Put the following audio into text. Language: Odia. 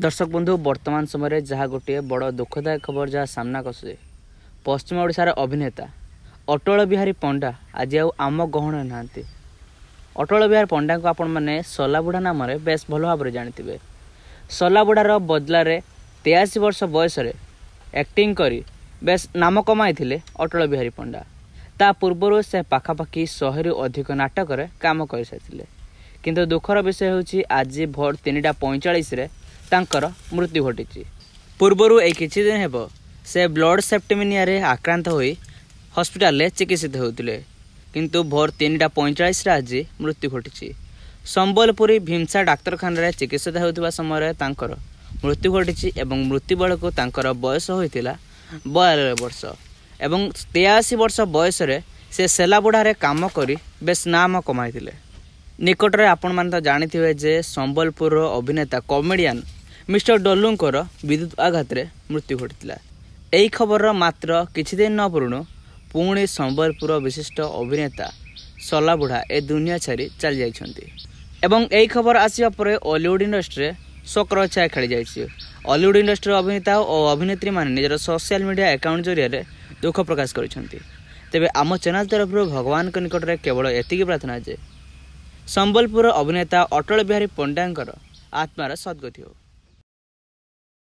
ଦର୍ଶକ ବନ୍ଧୁ ବର୍ତ୍ତମାନ ସମୟରେ ଯାହା ଗୋଟିଏ ବଡ଼ ଦୁଃଖଦାୟକ ଖବର ଯାହା ସାମ୍ନା କରୁଛେ ପଶ୍ଚିମ ଓଡ଼ିଶାର ଅଭିନେତା ଅଟଳ ବିହାରୀ ପଣ୍ଡା ଆଜି ଆଉ ଆମ ଗହଣ ନାହାନ୍ତି ଅଟଳ ବିହାରୀ ପଣ୍ଡାଙ୍କୁ ଆପଣମାନେ ସଲାବୁଢ଼ା ନାମରେ ବେଶ ଭଲ ଭାବରେ ଜାଣିଥିବେ ସଲାବୁଢ଼ାର ବଦଲାରେ ତେୟାଅଶୀ ବର୍ଷ ବୟସରେ ଆକ୍ଟିଂ କରି ବେଶ ନାମ କମାଇଥିଲେ ଅଟଳ ବିହାରୀ ପଣ୍ଡା ତା ପୂର୍ବରୁ ସେ ପାଖାପାଖି ଶହେରୁ ଅଧିକ ନାଟକରେ କାମ କରିସାରିଥିଲେ କିନ୍ତୁ ଦୁଃଖର ବିଷୟ ହେଉଛି ଆଜି ଭୋର ତିନିଟା ପଇଁଚାଳିଶରେ ତାଙ୍କର ମୃତ୍ୟୁ ଘଟିଛି ପୂର୍ବରୁ ଏଇ କିଛି ଦିନ ହେବ ସେ ବ୍ଲଡ୍ ସେପ୍ଟେମିନିଆରେ ଆକ୍ରାନ୍ତ ହୋଇ ହସ୍ପିଟାଲରେ ଚିକିତ୍ସିତ ହେଉଥିଲେ କିନ୍ତୁ ଭୋର ତିନିଟା ପଇଁଚାଳିଶରେ ଆଜି ମୃତ୍ୟୁ ଘଟିଛି ସମ୍ବଲପୁରୀ ଭୀମସା ଡାକ୍ତରଖାନାରେ ଚିକିତ୍ସିତ ହେଉଥିବା ସମୟରେ ତାଙ୍କର ମୃତ୍ୟୁ ଘଟିଛି ଏବଂ ମୃତ୍ୟୁ ବେଳକୁ ତାଙ୍କର ବୟସ ହୋଇଥିଲା ବୟାନବେ ବର୍ଷ ଏବଂ ତେୟାଅଶୀ ବର୍ଷ ବୟସରେ ସେ ସେଲାବୁଢ଼ାରେ କାମ କରି ବେଶ ନାମ କମାଇଥିଲେ ନିକଟରେ ଆପଣମାନେ ତ ଜାଣିଥିବେ ଯେ ସମ୍ବଲପୁରର ଅଭିନେତା କମେଡ଼ିଆନ୍ ମିଷ୍ଟର ଡଲୁଙ୍କର ବିଦ୍ୟୁତ ଆଘାତରେ ମୃତ୍ୟୁ ଘଟିଥିଲା ଏହି ଖବରର ମାତ୍ର କିଛିଦିନ ନ ପୂରୁଣୁ ପୁଣି ସମ୍ବଲପୁର ବିଶିଷ୍ଟ ଅଭିନେତା ସଲା ବୁଢ଼ା ଏ ଦୁନିଆ ଛାରି ଚାଲିଯାଇଛନ୍ତି ଏବଂ ଏହି ଖବର ଆସିବା ପରେ ଅଲିଉଡ଼ ଇଣ୍ଡଷ୍ଟ୍ରିରେ ଶୋକର ଛାୟା ଖେଳିଯାଇଛି ଅଲିଉଡ଼ ଇଣ୍ଡଷ୍ଟ୍ରିର ଅଭିନେତା ଓ ଅଭିନେତ୍ରୀମାନେ ନିଜର ସୋସିଆଲ ମିଡ଼ିଆ ଆକାଉଣ୍ଟ ଜରିଆରେ ଦୁଃଖ ପ୍ରକାଶ କରିଛନ୍ତି ତେବେ ଆମ ଚ୍ୟାନେଲ ତରଫରୁ ଭଗବାନଙ୍କ ନିକଟରେ କେବଳ ଏତିକି ପ୍ରାର୍ଥନା ଯେ ସମ୍ବଲପୁର ଅଭିନେତା ଅଟଳ ବିହାରୀ ପଣ୍ଡାଙ୍କର ଆତ୍ମାର ସଦ୍ଗତି ହେଉ